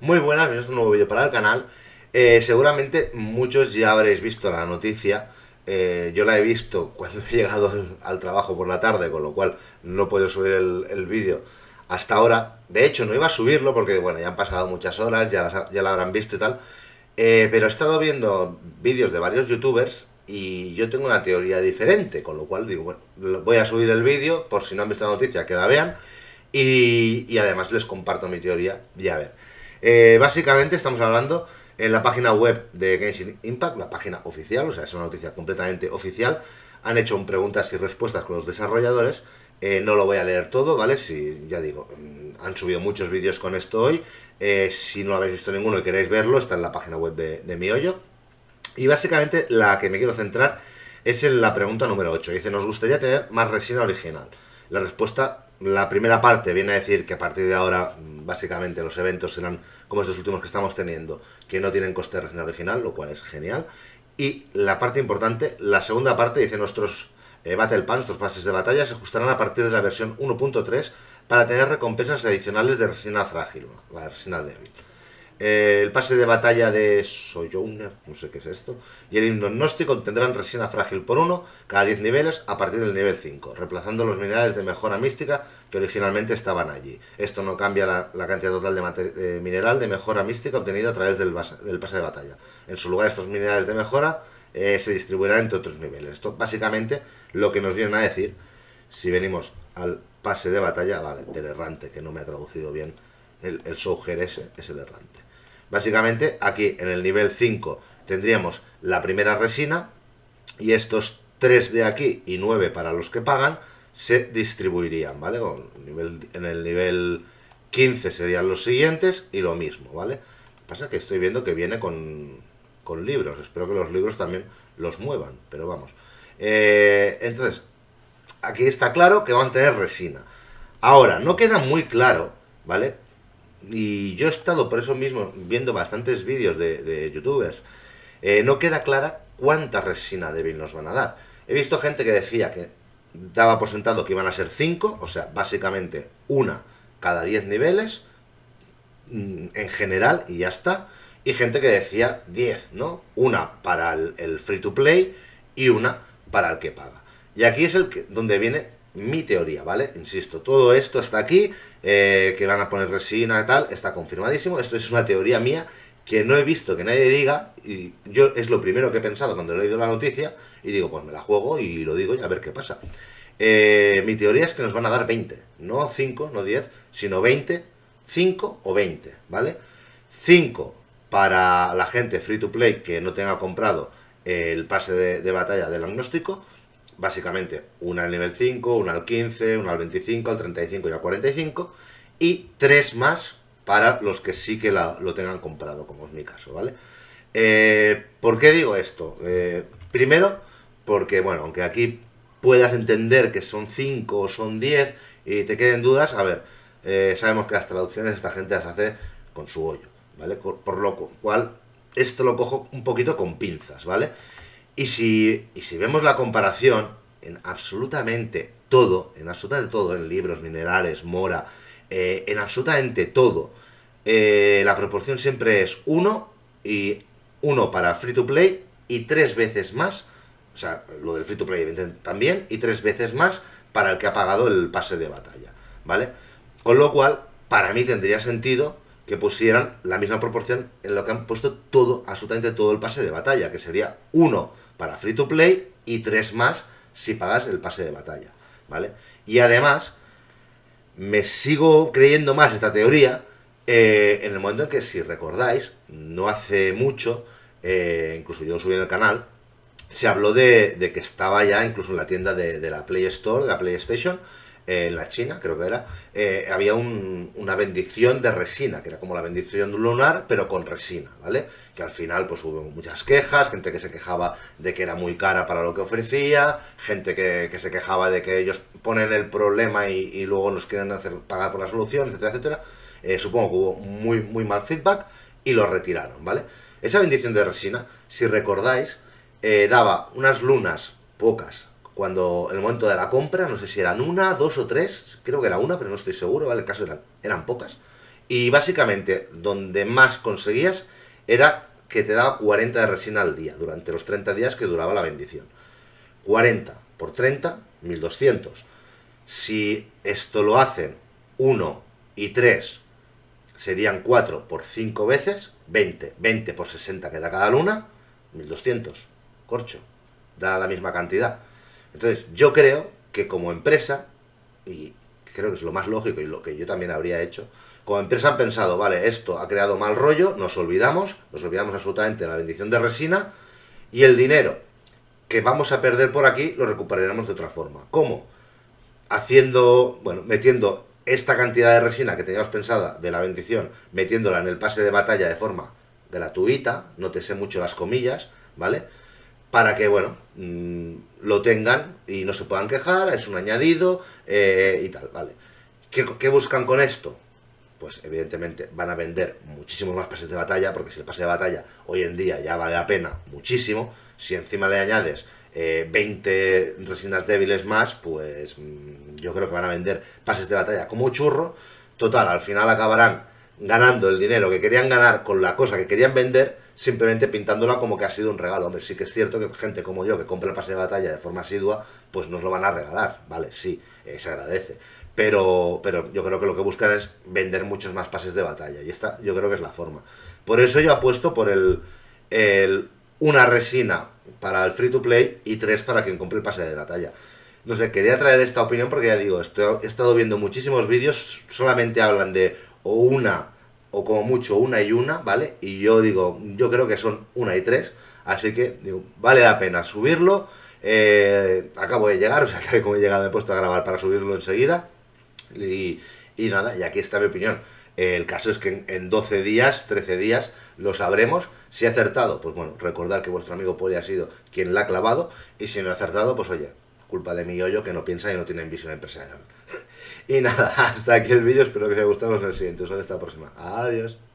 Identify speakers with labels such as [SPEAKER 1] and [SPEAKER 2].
[SPEAKER 1] Muy buenas, bienvenidos a un nuevo vídeo para el canal. Eh, seguramente muchos ya habréis visto la noticia. Eh, yo la he visto cuando he llegado al, trabajo por la tarde, con lo cual no puedo subir el, vídeo hasta ahora. De hecho, no iba a subirlo porque, bueno, ya han pasado muchas horas, ya, ya la habrán visto y tal. Eh, pero he estado viendo vídeos de varios youtubers y yo tengo una teoría diferente, con lo cual digo, bueno, voy a subir el vídeo por si no han visto la noticia, que la vean. Y, y además les comparto mi teoría, Y a ver. Eh, básicamente estamos hablando en la página web de Genshin Impact, la página oficial, o sea, es una noticia completamente oficial. Han hecho preguntas y respuestas con los desarrolladores. Eh, no lo voy a leer todo, ¿vale? Si, ya digo, mm, han subido muchos vídeos con esto hoy. Eh, si no habéis visto ninguno y queréis verlo, está en la página web de, de Mi Hoyo. Y básicamente la que me quiero centrar es en la pregunta número 8. Dice, nos gustaría tener más resina original. La respuesta la primera parte viene a decir que a partir de ahora básicamente los eventos serán como estos últimos que estamos teniendo, que no tienen coste de original, lo cual es genial. Y la parte importante, la segunda parte dice nuestros eh, Battle Pass, nuestros pases de batalla, se ajustarán a partir de la versión 1.3 para tener recompensas adicionales de resina frágil, la resina débil. Eh, el pase de batalla de Sojourner, no sé qué es esto, y el himno gnóstico tendrán resina frágil por uno cada 10 niveles a partir del nivel 5, reemplazando los minerales de mejora mística que originalmente estaban allí. Esto no cambia la, cantidad total de, mineral de mejora mística obtenida a través del, pase de batalla. En su lugar, estos minerales de mejora eh, se distribuirán entre otros niveles. Esto básicamente lo que nos vienen a decir, si venimos al pase de batalla, vale, del errante, que no me ha traducido bien el, el ese, es el errante. Básicamente aquí en el nivel 5 tendríamos la primera resina y estos 3 de aquí y 9 para los que pagan se distribuirían, ¿vale? En el nivel 15 serían los siguientes y lo mismo, ¿vale? Pasa que estoy viendo que viene con, con libros, espero que los libros también los muevan, pero vamos. Eh, entonces, aquí está claro que van a tener resina. Ahora, no queda muy claro, ¿vale? y yo he estado por eso mismo viendo bastantes vídeos de, youtubers, eh, no queda clara cuánta resina débil nos van a dar. He visto gente que decía que daba por sentado que iban a ser 5, o sea, básicamente una cada 10 niveles mm, en general y ya está. Y gente que decía 10, ¿no? Una para el, el, free to play y una para el que paga. Y aquí es el que, donde viene mi teoría, ¿vale? Insisto, todo esto está aquí, eh, que van a poner resina y tal, está confirmadísimo. Esto es una teoría mía que no he visto que nadie diga, y yo es lo primero que he pensado cuando he leído la noticia, y digo, pues me la juego y lo digo y a ver qué pasa. Eh, mi teoría es que nos van a dar 20, no 5, no 10, sino 20, 5 o 20, ¿vale? 5 para la gente free to play que no tenga comprado el pase de, de batalla del agnóstico, básicamente una al nivel 5, una al 15, una al 25, al 35 y al 45, y tres más para los que sí que la, lo tengan comprado, como es mi caso, ¿vale? Eh, ¿Por qué digo esto? Eh, primero, porque, bueno, aunque aquí puedas entender que son 5 o son 10 y te queden dudas, a ver, eh, sabemos que las traducciones esta gente las hace con su hoyo, ¿vale? Por, lo cual, esto lo cojo un poquito con pinzas, ¿vale? vale y si, si vemos la comparación en absolutamente todo, en absolutamente todo, en libros, minerales, mora, eh, en absolutamente todo, eh, la proporción siempre es 1 y uno para free to play y 3 veces más, o sea, lo del free to play también, y 3 veces más para el que ha pagado el pase de batalla, ¿vale? Con lo cual, para mí tendría sentido que pusieran la misma proporción en lo que han puesto todo, absolutamente todo el pase de batalla, que sería 1 para free to play y tres más si pagas el pase de batalla, ¿vale? Y además, me sigo creyendo más esta teoría eh, en el momento en que, si recordáis, no hace mucho, eh, incluso yo subí en el canal, se habló de, que estaba ya incluso en la tienda de, de la Play Store, de la PlayStation, en la China, creo que era, eh, había una bendición de resina, que era como la bendición lunar, pero con resina, ¿vale? Que al final pues hubo muchas quejas, gente que se quejaba de que era muy cara para lo que ofrecía, gente que, se quejaba de que ellos ponen el problema y, luego nos quieren hacer pagar por la solución, etcétera, etcétera. Eh, supongo que hubo muy, muy mal feedback y lo retiraron, ¿vale? Esa bendición de resina, si recordáis, eh, daba unas lunas pocas cuando en el momento de la compra, no sé si eran una, dos o tres, creo que era una, pero no estoy seguro, ¿vale? El caso eran, eran pocas. Y básicamente, donde más conseguías era que te daba 40 de resina al día, durante los 30 días que duraba la bendición. 40 por 30, 1200. Si esto lo hacen 1 y 3, serían 4 por 5 veces, 20. 20 por 60 que da cada luna, 1200. Corcho. Da la misma cantidad. Entonces, yo creo que como empresa, y creo que es lo más lógico y lo que yo también habría hecho, como empresa han pensado, vale, esto ha creado mal rollo, nos olvidamos, nos olvidamos absolutamente la bendición de resina, y el dinero que vamos a perder por aquí lo recuperaremos de otra forma. ¿Cómo? Haciendo, bueno, metiendo esta cantidad de resina que teníamos pensada de la bendición, metiéndola en el pase de batalla de forma gratuita, no te sé mucho las comillas, ¿vale? para que, bueno, mm, lo tengan y no se puedan quejar, es un añadido eh, y tal, ¿vale? ¿Qué, buscan con esto? Pues evidentemente van a vender muchísimos más pases de batalla, porque si el pase de batalla hoy en día ya vale la pena muchísimo, si encima le añades 20 eh, resinas débiles más, pues mm, yo creo que van a vender pases de batalla como churro. Total, al final acabarán ganando el dinero que querían ganar con la cosa que querían vender simplemente pintándola como que ha sido un regalo. Hombre, sí que es cierto que gente como yo que compra el pase de batalla de forma asidua, pues nos lo van a regalar, ¿vale? Sí, eh, se agradece. Pero, pero yo creo que lo que buscan es vender muchos más pases de batalla. Y esta yo creo que es la forma. Por eso yo apuesto por el, el una resina para el free to play y tres para quien compre el pase de batalla. No sé, quería traer esta opinión porque ya digo, he estado viendo muchísimos vídeos, solamente hablan de o una o como mucho una y una, ¿vale? Y yo digo, yo creo que son una y tres, así que digo, vale la pena subirlo. Eh, acabo de llegar, o sea, tal como he llegado me he puesto a grabar para subirlo enseguida. Y, y nada, y aquí está mi opinión. el caso es que en, 12 días, 13 días, lo sabremos. Si ha acertado, pues bueno, recordad que vuestro amigo puede ha sido quien la ha clavado. Y si no ha acertado, pues oye, culpa de mi hoyo que no piensa y no tiene visión empresarial. Y nada, hasta aquí el vídeo. Espero que os haya gustado. Nos vemos en el siguiente. hasta la próxima. Adiós.